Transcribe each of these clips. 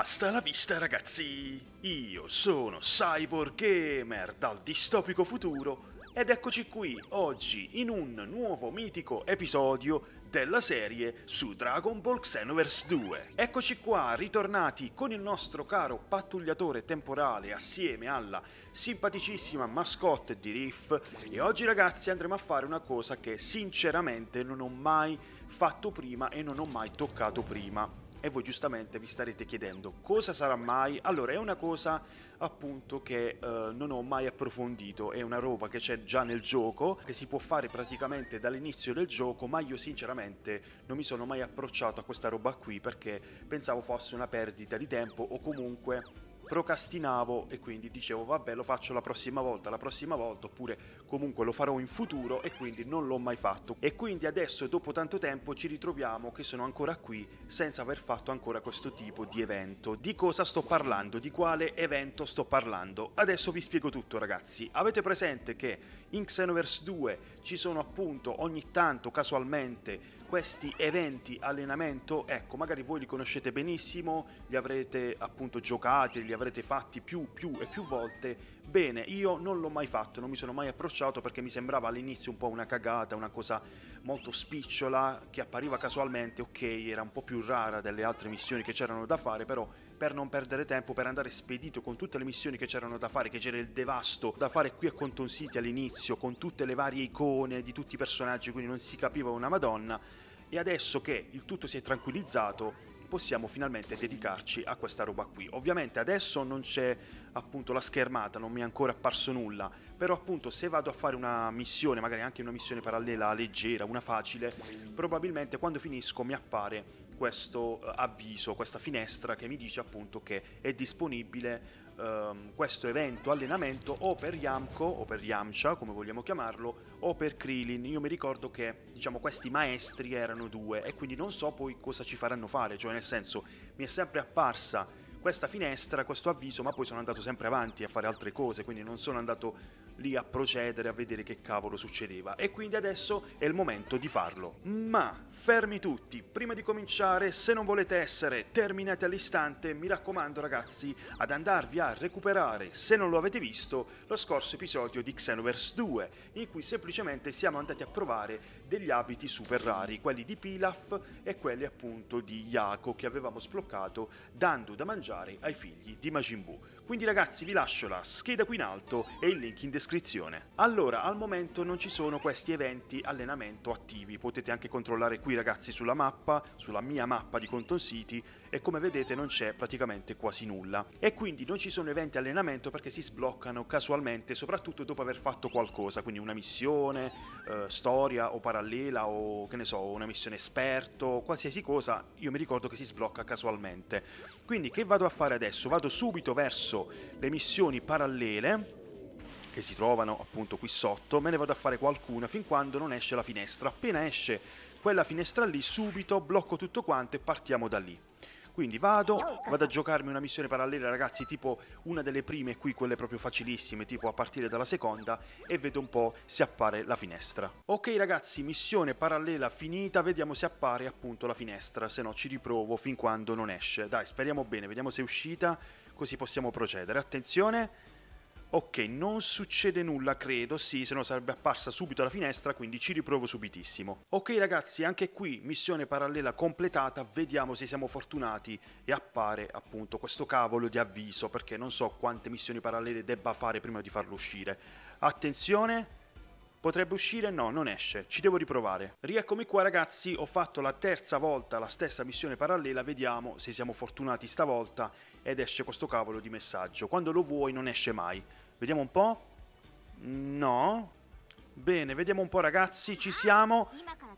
Hasta la vista ragazzi! Io sono Cyborg Gamer dal distopico futuro ed eccoci qui oggi in un nuovo mitico episodio della serie su Dragon Ball Xenoverse 2. Eccoci qua, ritornati con il nostro caro pattugliatore temporale assieme alla simpaticissima mascotte di Riff e oggi ragazzi andremo a fare una cosa che sinceramente non ho mai fatto prima e non ho mai toccato prima e voi giustamente vi starete chiedendo cosa sarà mai? Allora è una cosa appunto che eh, non ho mai approfondito, è una roba che c'è già nel gioco, che si può fare praticamente dall'inizio del gioco, ma io sinceramente non mi sono mai approcciato a questa roba qui perché pensavo fosse una perdita di tempo o comunque procrastinavo e quindi dicevo vabbè lo faccio la prossima volta, la prossima volta oppure comunque lo farò in futuro e quindi non l'ho mai fatto. E quindi adesso dopo tanto tempo ci ritroviamo che sono ancora qui senza aver fatto ancora questo tipo di evento. Di cosa sto parlando? Di quale evento sto parlando? Adesso vi spiego tutto ragazzi. Avete presente che in Xenoverse 2 ci sono appunto ogni tanto casualmente questi eventi allenamento, ecco, magari voi li conoscete benissimo, li avrete appunto giocati, li avrete fatti più, più e più volte. Bene, io non l'ho mai fatto, non mi sono mai approcciato perché mi sembrava all'inizio un po' una cagata, una cosa molto spicciola che appariva casualmente, ok, era un po' più rara delle altre missioni che c'erano da fare, però per non perdere tempo, per andare spedito con tutte le missioni che c'erano da fare, che c'era il devasto da fare qui a Conton City all'inizio, con tutte le varie icone di tutti i personaggi, quindi non si capiva una madonna, e adesso che il tutto si è tranquillizzato, possiamo finalmente dedicarci a questa roba qui. Ovviamente adesso non c'è appunto la schermata, non mi è ancora apparso nulla, però appunto se vado a fare una missione, magari anche una missione parallela, leggera, una facile, probabilmente quando finisco mi appare questo eh, avviso, questa finestra che mi dice appunto che è disponibile ehm, questo evento allenamento o per Yamko o per Yamcha come vogliamo chiamarlo o per Krillin. Io mi ricordo che diciamo questi maestri erano due e quindi non so poi cosa ci faranno fare, cioè nel senso mi è sempre apparsa questa finestra, questo avviso, ma poi sono andato sempre avanti a fare altre cose, quindi non sono andato lì a procedere a vedere che cavolo succedeva e quindi adesso è il momento di farlo. Ma Fermi tutti, prima di cominciare, se non volete essere terminati all'istante, mi raccomando ragazzi ad andarvi a recuperare, se non lo avete visto, lo scorso episodio di Xenoverse 2, in cui semplicemente siamo andati a provare degli abiti super rari, quelli di Pilaf e quelli appunto di Yako che avevamo sbloccato dando da mangiare ai figli di Majin Buu. Quindi ragazzi vi lascio la scheda qui in alto e il link in descrizione. Allora, al momento non ci sono questi eventi allenamento attivi, potete anche controllare qui qui ragazzi sulla mappa, sulla mia mappa di Conton City e come vedete non c'è praticamente quasi nulla. E quindi non ci sono eventi allenamento perché si sbloccano casualmente, soprattutto dopo aver fatto qualcosa, quindi una missione, eh, storia o parallela o che ne so, una missione esperto, qualsiasi cosa, io mi ricordo che si sblocca casualmente. Quindi che vado a fare adesso? Vado subito verso le missioni parallele che si trovano appunto qui sotto, me ne vado a fare qualcuna fin quando non esce la finestra. Appena esce quella finestra lì, subito blocco tutto quanto e partiamo da lì. Quindi vado, vado a giocarmi una missione parallela ragazzi, tipo una delle prime qui, quelle proprio facilissime, tipo a partire dalla seconda e vedo un po' se appare la finestra. Ok ragazzi, missione parallela finita, vediamo se appare appunto la finestra, se no ci riprovo fin quando non esce. Dai, speriamo bene, vediamo se è uscita, così possiamo procedere. Attenzione, ok, non succede nulla, credo, sì, se no sarebbe apparsa subito la finestra, quindi ci riprovo subitissimo. Ok ragazzi, anche qui missione parallela completata, vediamo se siamo fortunati e appare appunto questo cavolo di avviso, perché non so quante missioni parallele debba fare prima di farlo uscire. Attenzione, Potrebbe uscire? No, non esce. Ci devo riprovare. Rieccomi qua ragazzi, ho fatto la terza volta la stessa missione parallela, vediamo se siamo fortunati stavolta ed esce questo cavolo di messaggio. Quando lo vuoi non esce mai. Vediamo un po'. No. Bene, vediamo un po' ragazzi, ci siamo.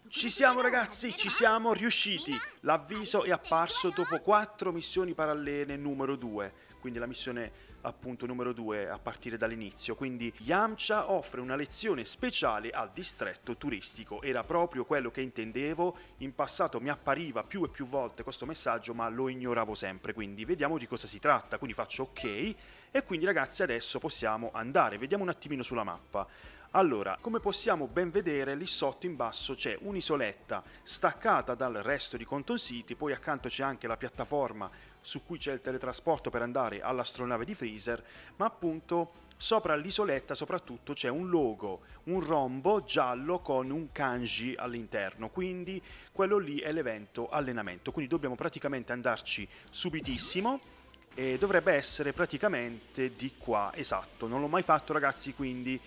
Ci siamo ragazzi, ci siamo riusciti. L'avviso è apparso dopo quattro missioni parallele numero due. quindi la missione appunto numero 2 a partire dall'inizio. Quindi Yamcha offre una lezione speciale al distretto turistico. Era proprio quello che intendevo. In passato mi appariva più e più volte questo messaggio, ma lo ignoravo sempre. Quindi vediamo di cosa si tratta. Quindi faccio ok e quindi ragazzi adesso possiamo andare, vediamo un attimino sulla mappa. Allora, come possiamo ben vedere, lì sotto in basso c'è un'isoletta staccata dal resto di Conton City, poi accanto c'è anche la piattaforma su cui c'è il teletrasporto per andare all'astronave di Freezer, ma appunto sopra l'isoletta soprattutto c'è un logo, un rombo giallo con un kanji all'interno, quindi quello lì è l'evento allenamento, quindi dobbiamo praticamente andarci subitissimo e dovrebbe essere praticamente di qua, esatto, non l'ho mai fatto ragazzi quindi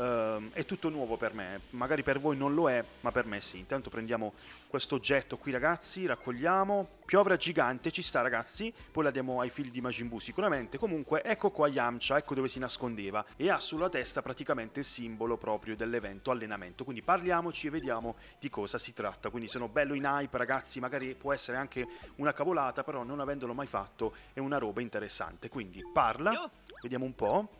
Uh, è tutto nuovo per me, magari per voi non lo è, ma per me sì. Intanto prendiamo questo oggetto qui ragazzi, raccogliamo, piovra gigante, ci sta ragazzi, poi la diamo ai figli di Majin Buu sicuramente, comunque ecco qua Yamcha, ecco dove si nascondeva e ha sulla testa praticamente il simbolo proprio dell'evento allenamento, quindi parliamoci e vediamo di cosa si tratta, quindi sono bello in hype ragazzi, magari può essere anche una cavolata, però non avendolo mai fatto è una roba interessante, quindi parla, vediamo un po'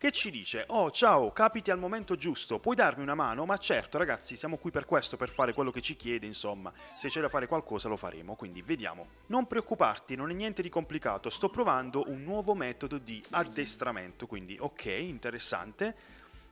che ci dice oh ciao capiti al momento giusto puoi darmi una mano ma certo ragazzi siamo qui per questo per fare quello che ci chiede insomma se c'è da fare qualcosa lo faremo quindi vediamo non preoccuparti non è niente di complicato sto provando un nuovo metodo di addestramento quindi ok interessante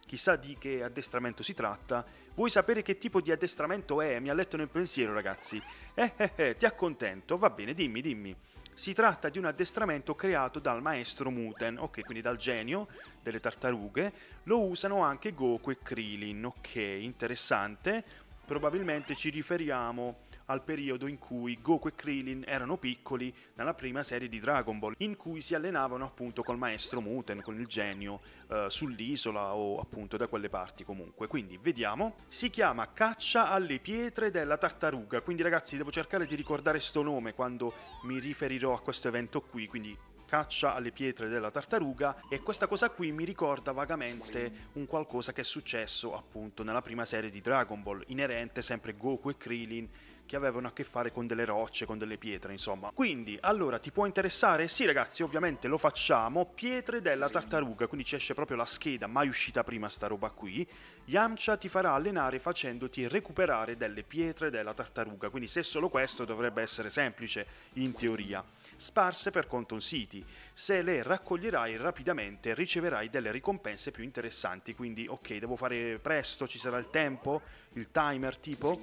chissà di che addestramento si tratta. Vuoi sapere che tipo di addestramento è? Mi ha letto nel pensiero, ragazzi. Eh eh eh, ti accontento, va bene, dimmi, dimmi. Si tratta di un addestramento creato dal maestro Muten, ok, quindi dal genio delle tartarughe. Lo usano anche Goku e Krillin, ok, interessante. Probabilmente ci riferiamo al periodo in cui Goku e Krillin erano piccoli nella prima serie di Dragon Ball, in cui si allenavano appunto col maestro Muten, con il genio, eh, sull'isola o appunto da quelle parti comunque. Quindi vediamo. Si chiama Caccia alle pietre della tartaruga, quindi ragazzi devo cercare di ricordare sto nome quando mi riferirò a questo evento qui, quindi caccia alle pietre della tartaruga e questa cosa qui mi ricorda vagamente un qualcosa che è successo appunto nella prima serie di Dragon Ball, inerente sempre Goku e Krillin che avevano a che fare con delle rocce, con delle pietre, insomma. Quindi, allora, ti può interessare? Sì, ragazzi, ovviamente lo facciamo. Pietre della tartaruga, quindi ci esce proprio la scheda, mai uscita prima sta roba qui. Yamcha ti farà allenare facendoti recuperare delle pietre della tartaruga, quindi se solo questo dovrebbe essere semplice, in teoria. Sparse per Conton City. Se le raccoglierai rapidamente riceverai delle ricompense più interessanti, quindi ok, devo fare presto, ci sarà il tempo, il timer tipo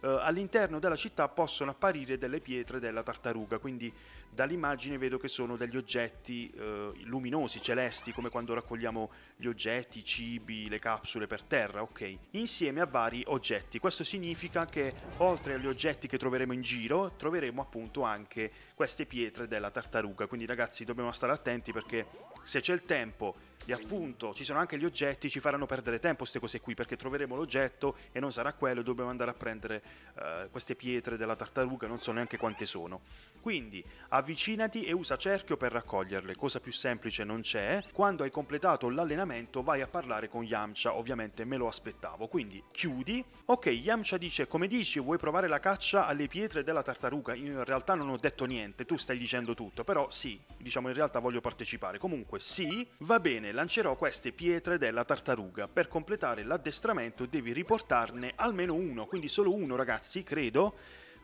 eh, all'interno della città possono apparire delle pietre della tartaruga, quindi dall'immagine vedo che sono degli oggetti eh, luminosi, celesti, come quando raccogliamo gli oggetti, i cibi, le capsule per terra, ok? Insieme a vari oggetti. Questo significa che oltre agli oggetti che troveremo in giro, troveremo appunto anche queste pietre della tartaruga. Quindi ragazzi dobbiamo stare attenti perché se c'è il tempo e appunto ci sono anche gli oggetti, ci faranno perdere tempo queste cose qui, perché troveremo l'oggetto e non sarà quello, dobbiamo andare a prendere uh, queste pietre della tartaruga, non so neanche quante sono. Quindi avvicinati e usa cerchio per raccoglierle, cosa più semplice non c'è. Quando hai completato l'allenamento vai a parlare con Yamcha, ovviamente me lo aspettavo, quindi chiudi. Ok, Yamcha dice come dici vuoi provare la caccia alle pietre della tartaruga? Io in realtà non ho detto niente, tu stai dicendo tutto, però sì, diciamo in realtà voglio partecipare. Comunque sì, va bene, lancerò queste pietre della tartaruga. Per completare l'addestramento devi riportarne almeno uno, quindi solo uno ragazzi, credo,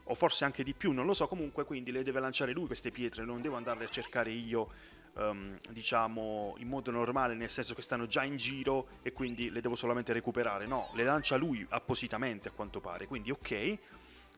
o forse anche di più, non lo so comunque, quindi le deve lanciare lui queste pietre, non devo andarle a cercare io, um, diciamo, in modo normale, nel senso che stanno già in giro e quindi le devo solamente recuperare. No, le lancia lui appositamente a quanto pare, quindi ok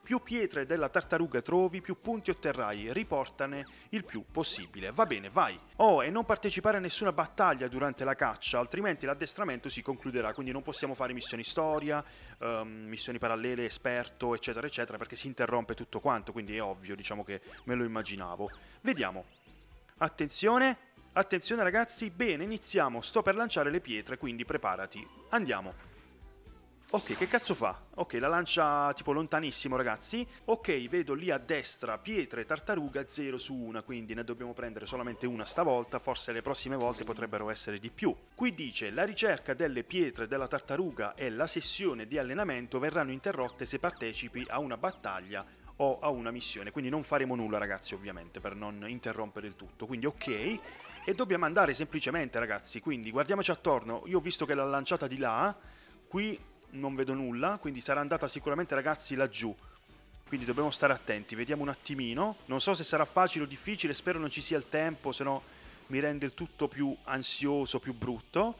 più pietre della tartaruga trovi, più punti otterrai, riportane il più possibile. Va bene, vai. Oh, e non partecipare a nessuna battaglia durante la caccia, altrimenti l'addestramento si concluderà, quindi non possiamo fare missioni storia, um, missioni parallele, esperto, eccetera, eccetera, perché si interrompe tutto quanto, quindi è ovvio, diciamo che me lo immaginavo. Vediamo. Attenzione, attenzione ragazzi, bene, iniziamo, sto per lanciare le pietre, quindi preparati. Andiamo. Ok, che cazzo fa? Ok, la lancia tipo lontanissimo, ragazzi. Ok, vedo lì a destra pietre tartaruga 0 su 1, quindi ne dobbiamo prendere solamente una stavolta, forse le prossime volte potrebbero essere di più. Qui dice, la ricerca delle pietre della tartaruga e la sessione di allenamento verranno interrotte se partecipi a una battaglia o a una missione, quindi non faremo nulla ragazzi ovviamente per non interrompere il tutto, quindi ok e dobbiamo andare semplicemente ragazzi, quindi guardiamoci attorno, io ho visto che l'ha lanciata di là, qui non vedo nulla, quindi sarà andata sicuramente ragazzi laggiù. Quindi dobbiamo stare attenti, vediamo un attimino. Non so se sarà facile o difficile, spero non ci sia il tempo, se no mi rende il tutto più ansioso, più brutto.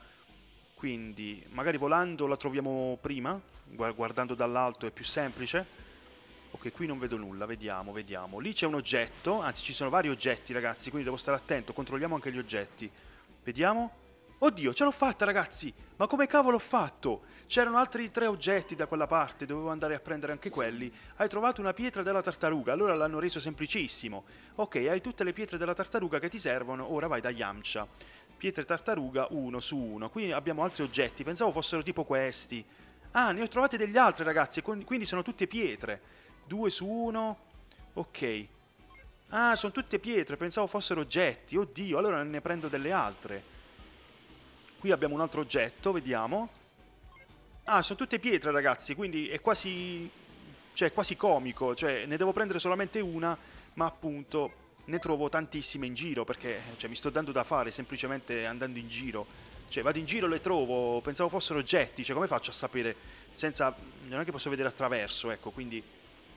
Quindi magari volando la troviamo prima, guardando dall'alto è più semplice. Ok, qui non vedo nulla, vediamo, vediamo. Lì c'è un oggetto, anzi ci sono vari oggetti ragazzi, quindi devo stare attento, controlliamo anche gli oggetti. Vediamo. Oddio, ce l'ho fatta ragazzi! Ma come cavolo ho fatto? C'erano altri tre oggetti da quella parte, dovevo andare a prendere anche quelli. Hai trovato una pietra della tartaruga, allora l'hanno reso semplicissimo. Ok, hai tutte le pietre della tartaruga che ti servono, ora vai da Yamcha. Pietre tartaruga, uno su uno. Qui abbiamo altri oggetti, pensavo fossero tipo questi. Ah, ne ho trovati degli altri ragazzi, quindi sono tutte pietre. Due su uno. Ok. Ah, sono tutte pietre, pensavo fossero oggetti. Oddio, allora ne prendo delle altre. Qui abbiamo un altro oggetto, vediamo. Ah, sono tutte pietre, ragazzi, quindi è quasi... Cioè, è quasi comico. Cioè, ne devo prendere solamente una, ma appunto ne trovo tantissime in giro, perché cioè, mi sto dando da fare semplicemente andando in giro. Cioè, vado in giro e le trovo, pensavo fossero oggetti, cioè, come faccio a sapere? Senza... Non è che posso vedere attraverso, ecco, quindi...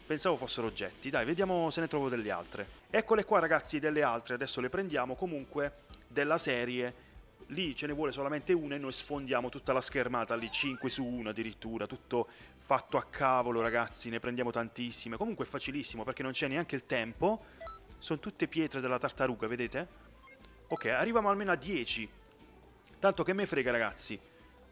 Pensavo fossero oggetti, dai, vediamo se ne trovo delle altre. Eccole qua ragazzi, delle altre, adesso le prendiamo comunque della serie lì ce ne vuole solamente una e noi sfondiamo tutta la schermata lì, 5 su 1 addirittura, tutto fatto a cavolo ragazzi, ne prendiamo tantissime, comunque è facilissimo perché non c'è neanche il tempo, sono tutte pietre della tartaruga, vedete? Ok, arriviamo almeno a 10, tanto che me frega ragazzi,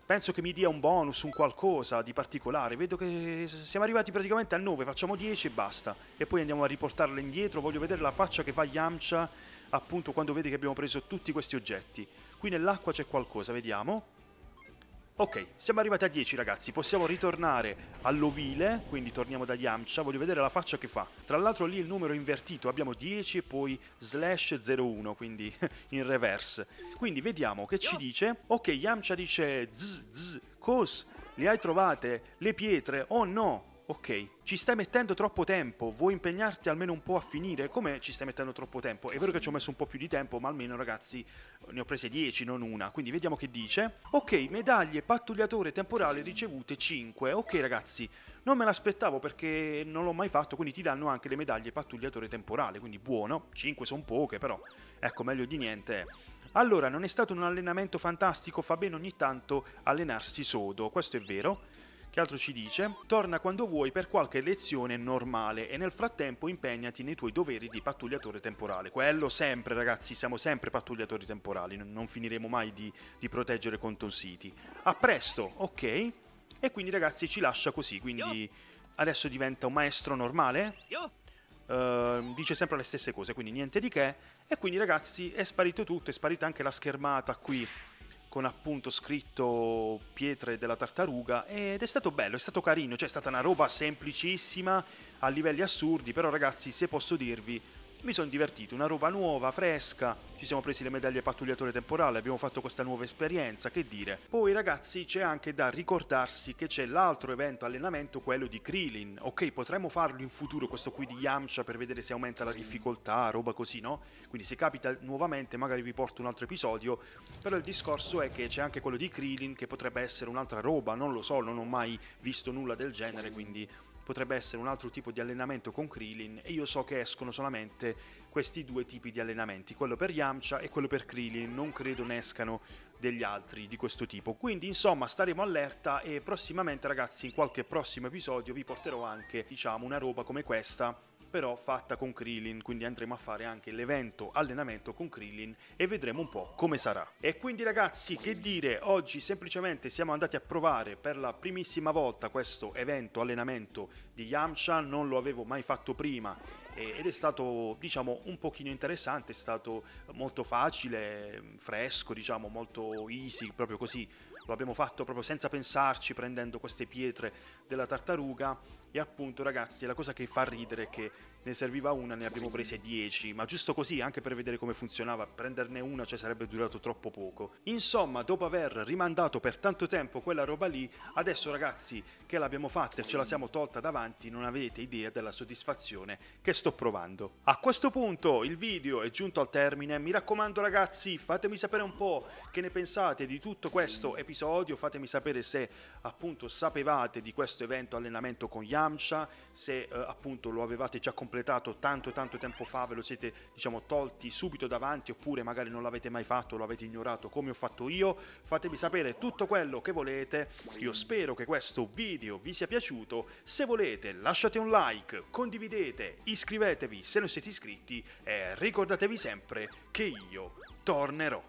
penso che mi dia un bonus, un qualcosa di particolare, vedo che siamo arrivati praticamente a 9, facciamo 10 e basta, e poi andiamo a riportarle indietro, voglio vedere la faccia che fa Yamcha appunto quando vede che abbiamo preso tutti questi oggetti qui nell'acqua c'è qualcosa, vediamo. Ok, siamo arrivati a 10 ragazzi, possiamo ritornare all'ovile, quindi torniamo da Yamcha, voglio vedere la faccia che fa. Tra l'altro lì il numero è invertito, abbiamo 10 e poi slash 01, quindi in reverse. Quindi vediamo che ci dice. Ok, Yamcha dice zzz zzz, cos, le hai trovate, le pietre, oh no, Ok, ci stai mettendo troppo tempo, vuoi impegnarti almeno un po' a finire? Come ci stai mettendo troppo tempo? È vero che ci ho messo un po' più di tempo, ma almeno ragazzi ne ho prese 10, non una. Quindi vediamo che dice. Ok, medaglie pattugliatore temporale ricevute 5. Ok ragazzi, non me l'aspettavo perché non l'ho mai fatto, quindi ti danno anche le medaglie pattugliatore temporale, quindi buono. 5 sono poche però, ecco meglio di niente. Allora, non è stato un allenamento fantastico, fa bene ogni tanto allenarsi sodo, questo è vero. Che altro ci dice? Torna quando vuoi per qualche lezione normale e nel frattempo impegnati nei tuoi doveri di pattugliatore temporale. Quello sempre ragazzi, siamo sempre pattugliatori temporali, non finiremo mai di, di proteggere Conton City. A presto, ok? E quindi ragazzi ci lascia così, quindi adesso diventa un maestro normale. Uh, dice sempre le stesse cose, quindi niente di che. E quindi ragazzi è sparito tutto, è sparita anche la schermata qui con appunto scritto pietre della tartaruga ed è stato bello, è stato carino, cioè è stata una roba semplicissima a livelli assurdi, però ragazzi se posso dirvi mi sono divertito, una roba nuova, fresca, ci siamo presi le medaglie pattugliatore temporale, abbiamo fatto questa nuova esperienza, che dire. Poi ragazzi c'è anche da ricordarsi che c'è l'altro evento allenamento, quello di Krillin, ok potremmo farlo in futuro questo qui di Yamcha per vedere se aumenta la difficoltà, roba così no? Quindi se capita nuovamente magari vi porto un altro episodio, però il discorso è che c'è anche quello di Krillin che potrebbe essere un'altra roba, non lo so, non ho mai visto nulla del genere, quindi potrebbe essere un altro tipo di allenamento con Krillin e io so che escono solamente questi due tipi di allenamenti, quello per Yamcha e quello per Krillin, non credo ne escano degli altri di questo tipo. Quindi insomma staremo allerta e prossimamente ragazzi in qualche prossimo episodio vi porterò anche diciamo una roba come questa però fatta con Krillin, quindi andremo a fare anche l'evento allenamento con Krillin e vedremo un po' come sarà. E quindi ragazzi, che dire, oggi semplicemente siamo andati a provare per la primissima volta questo evento allenamento di Yamcha, non lo avevo mai fatto prima ed è stato diciamo un pochino interessante, è stato molto facile, fresco, diciamo molto easy, proprio così, lo abbiamo fatto proprio senza pensarci prendendo queste pietre della tartaruga e appunto ragazzi la cosa che fa ridere è che ne serviva una, ne abbiamo prese 10, ma giusto così, anche per vedere come funzionava, prenderne una ci cioè, sarebbe durato troppo poco. Insomma, dopo aver rimandato per tanto tempo quella roba lì, adesso ragazzi che l'abbiamo fatta e ce la siamo tolta davanti, non avete idea della soddisfazione che sto provando. A questo punto il video è giunto al termine, mi raccomando ragazzi, fatemi sapere un po' che ne pensate di tutto questo episodio, fatemi sapere se appunto sapevate di questo evento allenamento con Yamcha, se eh, appunto lo avevate già completato completato tanto tanto tempo fa, ve lo siete diciamo tolti subito davanti oppure magari non l'avete mai fatto, lo avete ignorato come ho fatto io, fatemi sapere tutto quello che volete, io spero che questo video vi sia piaciuto, se volete lasciate un like, condividete, iscrivetevi se non siete iscritti e ricordatevi sempre che io tornerò.